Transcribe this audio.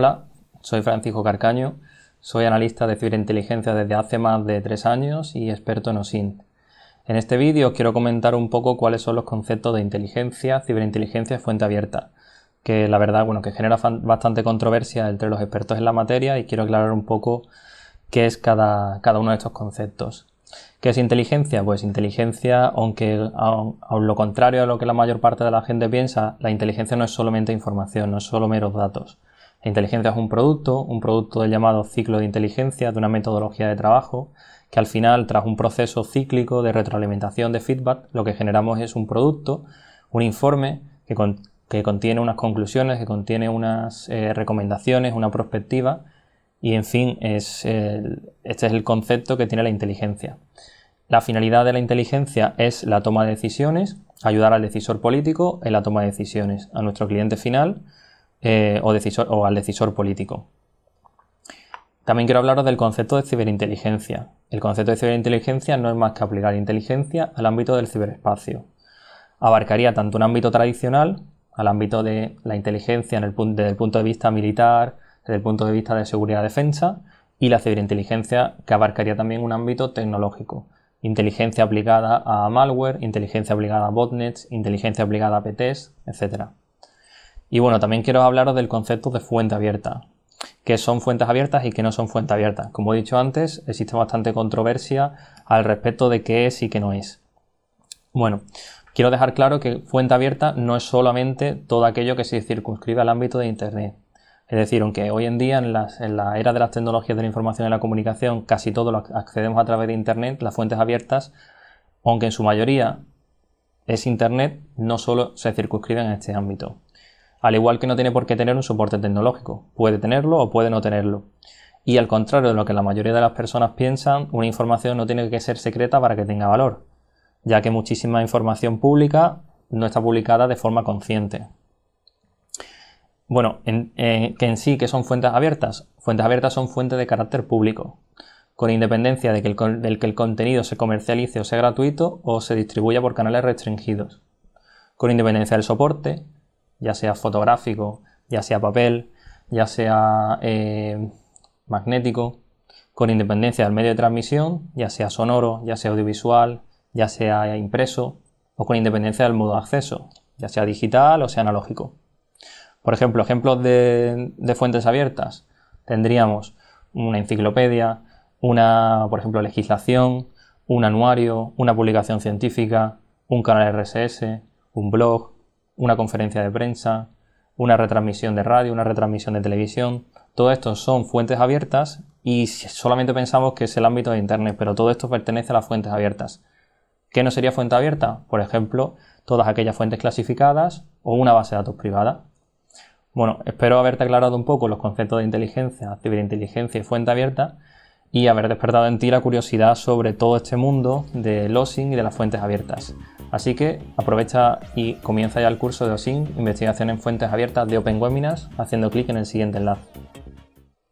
Hola, soy Francisco Carcaño, soy analista de ciberinteligencia desde hace más de tres años y experto en OSINT. En este vídeo os quiero comentar un poco cuáles son los conceptos de inteligencia, ciberinteligencia y fuente abierta, que la verdad, bueno, que genera bastante controversia entre los expertos en la materia y quiero aclarar un poco qué es cada, uno de estos conceptos. ¿Qué es inteligencia? Pues inteligencia, aunque a lo contrario a lo que la mayor parte de la gente piensa, la inteligencia no es solamente información, no es solo meros datos. La inteligencia es un producto, un producto del llamado ciclo de inteligencia, de una metodología de trabajo, que al final, tras un proceso cíclico de retroalimentación, de feedback, lo que generamos es un producto, un informe que, contiene unas conclusiones, que contiene unas eh, recomendaciones, una perspectiva, y en fin, este es el concepto que tiene la inteligencia. La finalidad de la inteligencia es la toma de decisiones, ayudar al decisor político en la toma de decisiones, a nuestro cliente final, eh, o, al decisor político. También quiero hablaros del concepto de ciberinteligencia. El concepto de ciberinteligencia no es más que aplicar inteligencia al ámbito del ciberespacio. Abarcaría tanto un ámbito tradicional, al ámbito de la inteligencia en el, desde el punto de vista militar, desde el punto de vista de seguridad-defensa, y y la ciberinteligencia que abarcaría también un ámbito tecnológico. Inteligencia aplicada a malware, inteligencia aplicada a botnets, inteligencia aplicada a PTs, etc. Y bueno, también quiero hablaros del concepto de fuente abierta, ¿Qué son fuentes abiertas y qué no son fuentes abiertas. Como he dicho antes, existe bastante controversia al respecto de qué es y qué no es. Bueno, quiero dejar claro que fuente abierta no es solamente todo aquello que se circunscribe al ámbito de Internet. Es decir, aunque hoy en día en, la era de las tecnologías de la información y la comunicación casi todos accedemos a través de Internet, las fuentes abiertas, aunque en su mayoría es Internet, no solo se circunscriben en este ámbito al igual que no tiene por qué tener un soporte tecnológico, puede tenerlo o puede no tenerlo. Y al contrario de lo que la mayoría de las personas piensan, una información no tiene que ser secreta para que tenga valor, ya que muchísima información pública no está publicada de forma consciente. Bueno, en, eh, que en sí, que son fuentes abiertas? Fuentes abiertas son fuentes de carácter público, con independencia de el, del que el contenido se comercialice o sea gratuito o se distribuya por canales restringidos, con independencia del soporte, ya sea fotográfico, ya sea papel, ya sea eh, magnético, con independencia del medio de transmisión, ya sea sonoro, ya sea audiovisual, ya sea impreso, o con independencia del modo de acceso, ya sea digital o sea analógico. Por ejemplo, ejemplos de, de fuentes abiertas. Tendríamos una enciclopedia, una, por ejemplo, legislación, un anuario, una publicación científica, un canal RSS, un blog, una conferencia de prensa, una retransmisión de radio, una retransmisión de televisión. Todo esto son fuentes abiertas y solamente pensamos que es el ámbito de Internet, pero todo esto pertenece a las fuentes abiertas. ¿Qué no sería fuente abierta? Por ejemplo, todas aquellas fuentes clasificadas o una base de datos privada. Bueno, espero haberte aclarado un poco los conceptos de inteligencia, ciberinteligencia y fuente abierta y haber despertado en ti la curiosidad sobre todo este mundo de losing y de las fuentes abiertas. Así que aprovecha y comienza ya el curso de OSINT Investigación en Fuentes Abiertas de Open Webinars haciendo clic en el siguiente enlace.